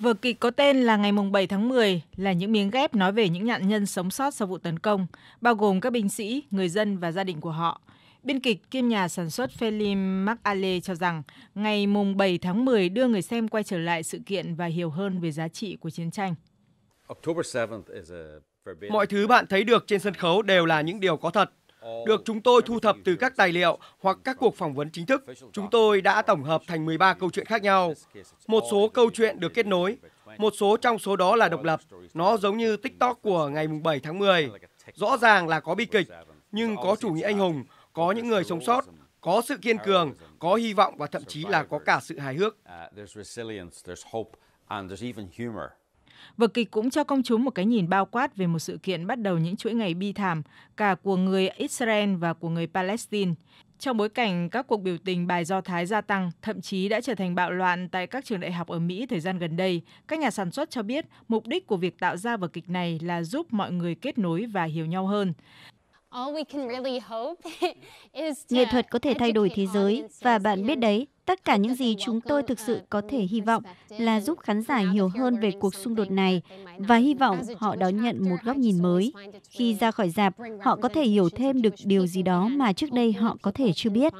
Vở kịch có tên là Ngày mùng 7 tháng 10 là những miếng ghép nói về những nạn nhân sống sót sau vụ tấn công, bao gồm các binh sĩ, người dân và gia đình của họ. Biên kịch kiêm nhà sản xuất Felim McAley cho rằng ngày mùng 7 tháng 10 đưa người xem quay trở lại sự kiện và hiểu hơn về giá trị của chiến tranh. Mọi thứ bạn thấy được trên sân khấu đều là những điều có thật được chúng tôi thu thập từ các tài liệu hoặc các cuộc phỏng vấn chính thức. Chúng tôi đã tổng hợp thành 13 câu chuyện khác nhau. Một số câu chuyện được kết nối, một số trong số đó là độc lập. Nó giống như TikTok của ngày 7 tháng 10. Rõ ràng là có bi kịch, nhưng có chủ nghĩa anh hùng, có những người sống sót, có sự kiên cường, có hy vọng và thậm chí là có cả sự hài hước. Uh, Vở kịch cũng cho công chúng một cái nhìn bao quát về một sự kiện bắt đầu những chuỗi ngày bi thảm cả của người Israel và của người Palestine. Trong bối cảnh các cuộc biểu tình bài Do Thái gia tăng, thậm chí đã trở thành bạo loạn tại các trường đại học ở Mỹ thời gian gần đây, các nhà sản xuất cho biết mục đích của việc tạo ra vở kịch này là giúp mọi người kết nối và hiểu nhau hơn. Nghệ thuật có thể thay đổi thế giới và bạn biết đấy, tất cả những gì chúng tôi thực sự ờ, có thể hy vọng là giúp khán giả hiểu hơn về cuộc xung đột này và hy vọng họ đón nhận một góc nhìn mới. Khi ra khỏi dạp, họ có thể hiểu thêm được điều gì đó mà trước đây họ có thể chưa biết.